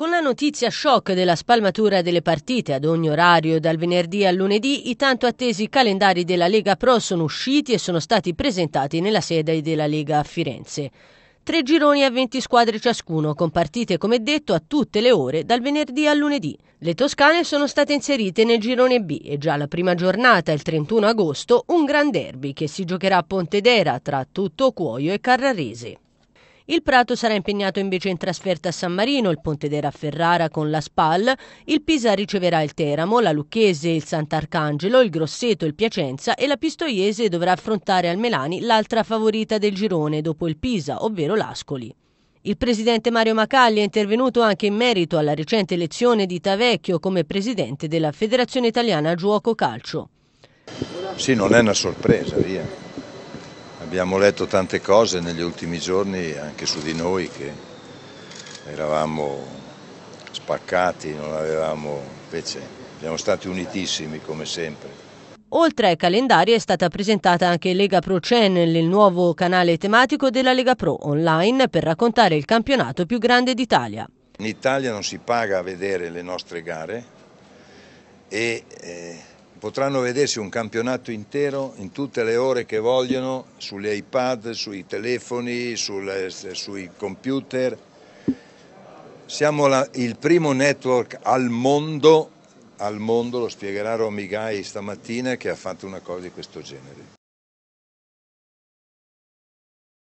Con la notizia shock della spalmatura delle partite ad ogni orario dal venerdì al lunedì, i tanto attesi calendari della Lega Pro sono usciti e sono stati presentati nella sede della Lega a Firenze. Tre gironi a 20 squadre ciascuno, con partite come detto a tutte le ore dal venerdì al lunedì. Le toscane sono state inserite nel girone B e già la prima giornata, il 31 agosto, un gran derby che si giocherà a Pontedera tra Tutto Cuoio e Carrarese. Il Prato sarà impegnato invece in trasferta a San Marino, il Pontedera a Ferrara con la SPAL, il Pisa riceverà il Teramo, la Lucchese il Sant'Arcangelo, il Grosseto il Piacenza e la Pistoiese dovrà affrontare al Melani l'altra favorita del girone dopo il Pisa, ovvero l'Ascoli. Il presidente Mario Macalli è intervenuto anche in merito alla recente elezione di Tavecchio come presidente della Federazione Italiana Giuoco Calcio. Sì, non è una sorpresa, via. Abbiamo letto tante cose negli ultimi giorni anche su di noi che eravamo spaccati, non avevamo, invece siamo stati unitissimi come sempre. Oltre ai calendari è stata presentata anche Lega Pro Channel, il nuovo canale tematico della Lega Pro online per raccontare il campionato più grande d'Italia. In Italia non si paga a vedere le nostre gare e eh, potranno vedersi un campionato intero in tutte le ore che vogliono, sugli iPad, sui telefoni, sulle, eh, sui computer. Siamo la, il primo network al mondo, al mondo, lo spiegherà Romigai stamattina, che ha fatto una cosa di questo genere.